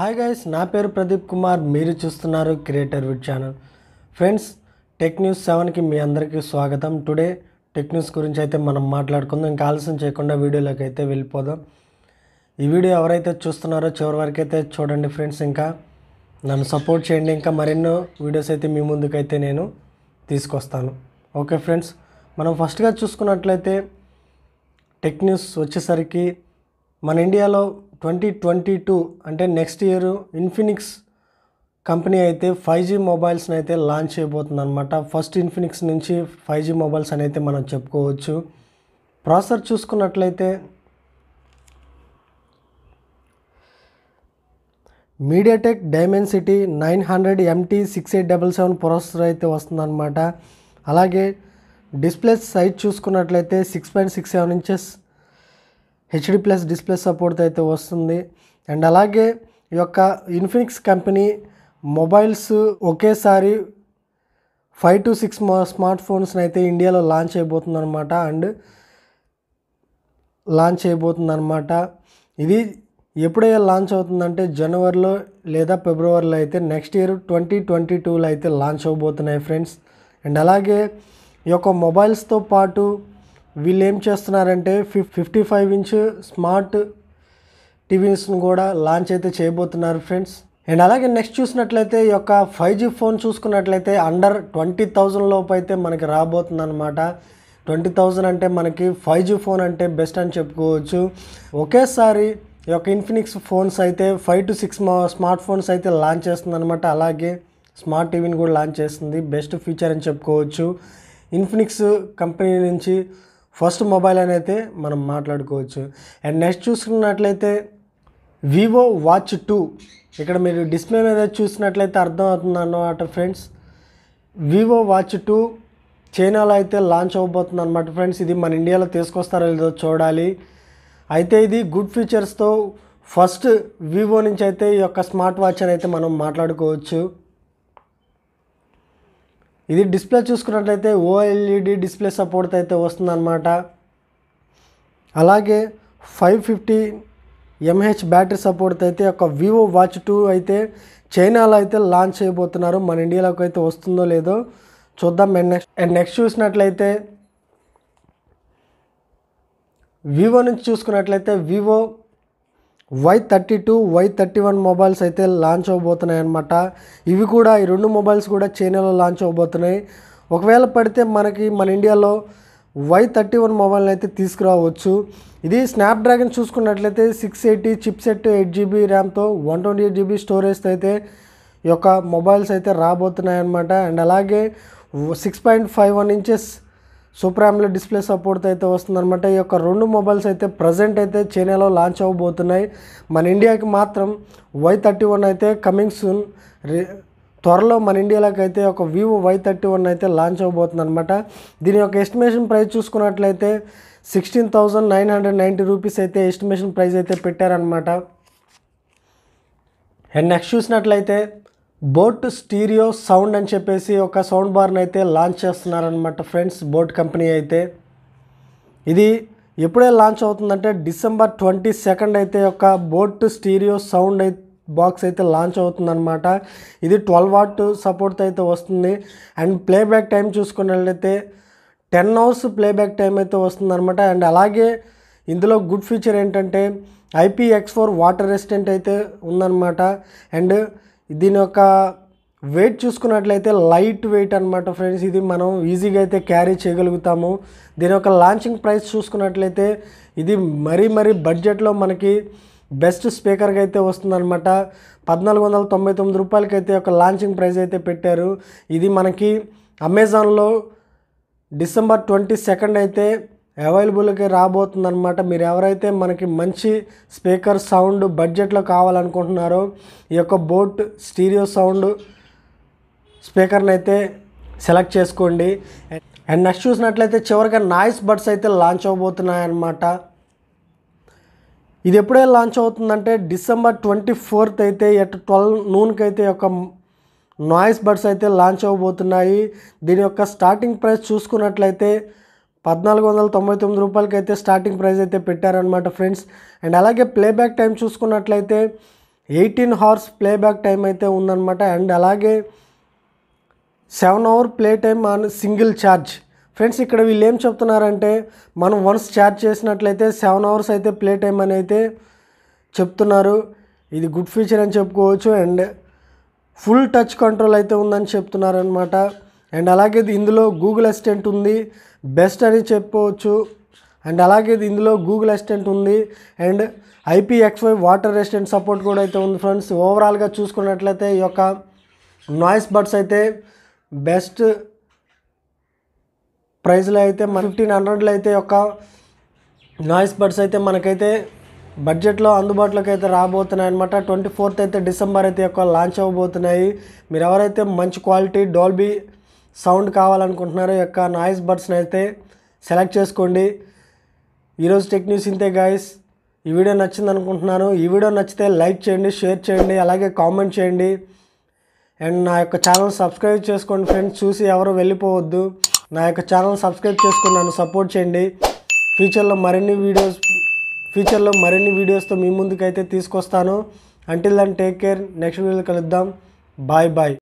hi guys నా పేరు ప్రదీప్ కుమార్ మీరు చూస్తున్నారు creator vid channel friends tech news సెవెన్కి మీ అందరికీ స్వాగతం టుడే టెక్ న్యూస్ గురించి అయితే మనం మాట్లాడుకుందాం ఇంకా ఆలస్యం చేయకుండా వీడియోలోకి అయితే వెళ్ళిపోదాం ఈ వీడియో ఎవరైతే చూస్తున్నారో చివరి వరకు అయితే చూడండి ఫ్రెండ్స్ ఇంకా నన్ను సపోర్ట్ చేయండి ఇంకా మరెన్నో వీడియోస్ అయితే మీ ముందుకైతే నేను తీసుకొస్తాను ఓకే ఫ్రెండ్స్ మనం ఫస్ట్గా చూసుకున్నట్లయితే టెక్ న్యూస్ వచ్చేసరికి మన ఇండియాలో ట్వంటీ ట్వంటీ టూ అంటే నెక్స్ట్ ఇయర్ ఇన్ఫినిక్స్ కంపెనీ అయితే ఫైవ్ జీ మొబైల్స్ని అయితే లాంచ్ చేయబోతుంది అనమాట ఫస్ట్ ఇన్ఫినిక్స్ నుంచి ఫైవ్ జీ మొబైల్స్ అని అయితే మనం చెప్పుకోవచ్చు ప్రాసెసర్ చూసుకున్నట్లయితే MediaTek Dimensity nine hundred MT six eight double seven processor అయితే వస్తుందన్నమాట అలాగే డిస్ప్లే సైజ్ చూసుకున్నట్లయితే six point six seven inches HD plus display support అయితే వస్తుంది అండ్ అలాగే ఈ యొక్క ఇన్ఫినిక్స్ కంపెనీ మొబైల్స్ ఒకేసారి ఫైవ్ టు సిక్స్ స్మార్ట్ ఫోన్స్ని అయితే ఇండియాలో లాంచ్ అయిపోతుంది అనమాట అండ్ లాంచ్ అయిపోతుంది అనమాట ఇది ఎప్పుడైతే లాంచ్ అవుతుందంటే జనవరిలో లేదా ఫిబ్రవరిలో అయితే నెక్స్ట్ ఇయర్ ట్వంటీ ట్వంటీ టూలో అయితే లాంచ్ అవ్వబోతున్నాయి ఫ్రెండ్స్ అండ్ అలాగే ఈ యొక్క మొబైల్స్తో పాటు వీళ్ళు ఏం చేస్తున్నారంటే fif fifty five inch smart టీవీస్ను కూడా లాంచ్ అయితే చేయబోతున్నారు ఫ్రెండ్స్ అండ్ అలాగే నెక్స్ట్ చూసినట్లయితే ఈ యొక్క ఫైవ్ జీ ఫోన్ చూసుకున్నట్లయితే అండర్ ట్వంటీ థౌజండ్ లోపు అయితే మనకి రాబోతుంది అనమాట ట్వంటీ థౌజండ్ అంటే మనకి ఫైవ్ జీ ఫోన్ అంటే బెస్ట్ అని చెప్పుకోవచ్చు ఒకేసారి ఈ యొక్క ఇన్ఫినిక్స్ ఫోన్స్ అయితే five to six smart phones అయితే లాంచ్ చేస్తుంది అనమాట అలాగే స్మార్ట్ టీవీని కూడా లాంచ్ చేస్తుంది బెస్ట్ ఫీచర్ అని చెప్పుకోవచ్చు ఇన్ఫినిక్స్ కంపెనీ నుంచి ఫస్ట్ మొబైల్ అని అయితే మనం మాట్లాడుకోవచ్చు అండ్ నెక్స్ట్ చూసుకున్నట్లయితే వివో వాచ్ టూ ఇక్కడ మీరు డిస్ప్లే మీద చూసినట్లయితే అర్థమవుతుంది అన్నమాట ఫ్రెండ్స్ వివో వాచ్ టూ చైనాలో అయితే లాంచ్ అవ్వబోతుంది అనమాట ఫ్రెండ్స్ ఇది మన ఇండియాలో తీసుకొస్తారో లేదో చూడాలి అయితే ఇది గుడ్ ఫీచర్స్తో ఫస్ట్ వివో నుంచి అయితే ఈ యొక్క స్మార్ట్ వాచ్ అని అయితే మనం మాట్లాడుకోవచ్చు ఇది డిస్ప్లే చూసుకున్నట్లయితే ఓఎల్ఈడి డిస్ప్లే సపోర్ట్ అయితే వస్తుందన్నమాట అలాగే five fifty MH battery support అయితే ఒక వివో వాచ్ టూ అయితే చైనాలో అయితే లాంచ్ చేయబోతున్నారు మన ఇండియాలోకి అయితే వస్తుందో లేదో చూద్దాం అండ్ నెక్స్ట్ అండ్ నెక్స్ట్ చూసినట్లయితే వివో నుంచి చూసుకున్నట్లయితే Vivo Y thirty two Y thirty one mobiles అయితే లాంచ్ అవ్వబోతున్నాయి అనమాట ఇవి కూడా ఈ రెండు మొబైల్స్ కూడా చైనాలో లాంచ్ అవ్వబోతున్నాయి ఒకవేళ పడితే మనకి మన ఇండియాలో వై థర్టీ వన్ మొబైల్ని అయితే తీసుకురావచ్చు ఇది స్నాప్డ్రాగన్ చూసుకున్నట్లయితే six eighty chip set eight GB ర్యామ్తో వన్ ట్వంటీ ఎయిట్ జీబీ స్టోరేజ్తో అయితే ఈ యొక్క మొబైల్స్ అయితే రాబోతున్నాయి అనమాట అండ్ అలాగే six point five one inches super AMOLED display support అయితే వస్తుందనమాట ఈ యొక్క రెండు మొబైల్స్ అయితే ప్రజెంట్ అయితే చైనాలో లాంచ్ అవ్వబోతున్నాయి మన ఇండియాకి మాత్రం వై థర్టీ వన్ అయితే కమింగ్ సూన్ త్వరలో మన ఇండియాలోకి అయితే ఒక వివో వై థర్టీ వన్ అయితే లాంచ్ అవ్వబోతుంది అనమాట దీని యొక్క ఎస్టిమేషన్ ప్రైస్ చూసుకున్నట్లయితే sixteen thousand nine hundred ninety rupees అయితే ఎస్టిమేషన్ ప్రైస్ అయితే పెట్టారనమాట అండ్ నెక్స్ట్ చూసినట్లయితే బోట్ స్టీరియో సౌండ్ అని చెప్పేసి ఒక సౌండ్ బార్ని అయితే లాంచ్ చేస్తున్నారనమాట ఫ్రెండ్స్ బోట్ కంపెనీ అయితే ఇది ఎప్పుడే లాంచ్ అవుతుందంటే డిసెంబర్ ట్వంటీ సెకండ్ అయితే ఒక బోట్ స్టీరియో సౌండ్ అయితే బాక్స్ అయితే లాంచ్ అవుతుందన్నమాట ఇది ట్వెల్వ్ వాట్ సపోర్ట్ అయితే వస్తుంది అండ్ ప్లేబ్యాక్ టైం చూసుకున్నట్లయితే టెన్ అవర్స్ ప్లేబ్యాక్ టైం అయితే వస్తుందన్నమాట అండ్ అలాగే ఇందులో గుడ్ ఫీచర్ ఏంటంటే ఐపీఎక్స్ ఫోర్ వాటర్ రెసిస్టెంట్ అయితే ఉందన్నమాట అండ్ దీని యొక్క వెయిట్ చూసుకున్నట్లయితే లైట్ వెయిట్ అనమాట ఫ్రెండ్స్ ఇది మనం ఈజీగా అయితే క్యారీ చేయగలుగుతాము దీని యొక్క లాంచింగ్ ప్రైస్ చూసుకున్నట్లయితే ఇది మరీ మరీ బడ్జెట్లో మనకి బెస్ట్ స్పీకర్గా అయితే వస్తుందన్నమాట పద్నాలుగు వందల తొంభై తొమ్మిది రూపాయలకి అయితే ఒక లాంచింగ్ ప్రైస్ అయితే పెట్టారు ఇది మనకి అమెజాన్లో డిసెంబర్ ట్వంటీ సెకండ్ అయితే అవైలబుల్కి రాబోతుంది అనమాట మీరు ఎవరైతే మనకి మంచి స్పీకర్ సౌండ్ బడ్జెట్లో కావాలనుకుంటున్నారో ఈ యొక్క బోట్ స్టీరియో సౌండ్ స్పీకర్ని అయితే సెలెక్ట్ చేసుకోండి అండ్ నెక్స్ట్ చూసినట్లయితే చివరిగా నాయిస్ బడ్స్ అయితే లాంచ్ అన్నమాట ఇది ఎప్పుడే లాంచ్ అవుతుందంటే డిసెంబర్ ట్వంటీ ఫోర్త్ అయితే ఎట్ ట్వెల్వ్ నూన్కి అయితే యొక్క నాయిస్ బడ్స్ అయితే లాంచ్ అవ్వబోతున్నాయి దీని యొక్క స్టార్టింగ్ ప్రైస్ చూసుకున్నట్లయితే పద్నాలుగు వందల తొంభై తొమ్మిది రూపాయలకి అయితే స్టార్టింగ్ ప్రైస్ అయితే పెట్టారనమాట ఫ్రెండ్స్ అండ్ అలాగే ప్లేబ్యాక్ టైం చూసుకున్నట్లయితే ఎయిటీన్ హవర్స్ ప్లేబ్యాక్ టైం అయితే ఉందన్నమాట అండ్ అలాగే seven hour play time on single charge friends ఇక్కడ వీళ్ళు ఏం చెప్తున్నారంటే మనం వన్స్ ఛార్జ్ చేసినట్లయితే సెవెన్ అవర్స్ అయితే ప్లే టైం అని అయితే చెప్తున్నారు ఇది గుడ్ ఫీచర్ అని చెప్పుకోవచ్చు అండ్ ఫుల్ టచ్ కంట్రోల్ అయితే ఉందని చెప్తున్నారనమాట అండ్ అలాగే ఇందులో గూగుల్ అసిస్టెంట్ ఉంది బెస్ట్ అని చెప్పుకోవచ్చు అండ్ అలాగే ఇందులో గూగుల్ అసిస్టెంట్ ఉంది అండ్ ఐపీఎక్స్వై వాటర్ రెసిస్టెంట్ సపోర్ట్ కూడా అయితే ఉంది ఫ్రెండ్స్ ఓవరాల్గా చూసుకున్నట్లయితే ఈ యొక్క నాయిస్ బర్డ్స్ అయితే బెస్ట్ ప్రైస్లో అయితే మన ఫిఫ్టీన్ హండ్రెడ్లో అయితే యొక్క నాయిస్ బర్డ్స్ అయితే మనకైతే బడ్జెట్లో అందుబాటులోకి అయితే రాబోతున్నాయి అనమాట ట్వంటీ ఫోర్త్ అయితే డిసెంబర్ అయితే యొక్క లాంచ్ అవ్వబోతున్నాయి మీరు ఎవరైతే మంచి క్వాలిటీ డోల్బీ సౌండ్ కావాలనుకుంటున్నారో యొక్క నాయిస్ బర్డ్స్ని అయితే సెలెక్ట్ చేసుకోండి ఈరోజు టెక్ న్యూస్ ఇంతే గాయస్ ఈ వీడియో నచ్చింది అనుకుంటున్నాను ఈ వీడియో నచ్చితే లైక్ చేయండి షేర్ చేయండి అలాగే కామెంట్ చేయండి అండ్ నా యొక్క ఛానల్ సబ్స్క్రైబ్ చేసుకోండి ఫ్రెండ్స్ చూసి ఎవరు వెళ్ళిపోవద్దు నా యొక్క ఛానల్ సబ్స్క్రైబ్ చేసుకుని నన్ను సపోర్ట్ చేయండి ఫ్యూచర్లో మరిన్ని వీడియోస్ ఫ్యూచర్లో మరిన్ని వీడియోస్తో మీ ముందుకైతే తీసుకొస్తాను until then take care next వీడియోలో కలుద్దాం బాయ్ బాయ్